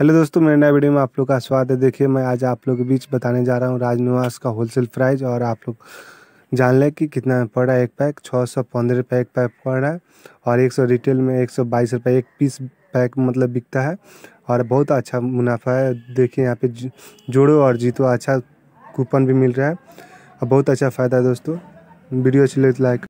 hello दोस्तों मेरे नए वीडियो में आप लोग का स्वागत है देखिए मैं आज आप लोग के बीच बताने जा रहा हूँ राजनिवास का होलसेल प्राइस और आप लोग जान लें कि कितना में पड़ रहा है एक पैक छः सौ पंद्रह रुपये एक पैक पड़ रहा है और एक सौ रिटेल में एक सौ बाईस रुपये एक पीस पैक मतलब बिकता है और बहुत अच्छा मुनाफा है देखिए यहाँ पर जोड़ो और जीतो अच्छा कूपन भी मिल रहा है और बहुत अच्छा फ़ायदा है दोस्तों वीडियो अच्छी लगे तो लाइक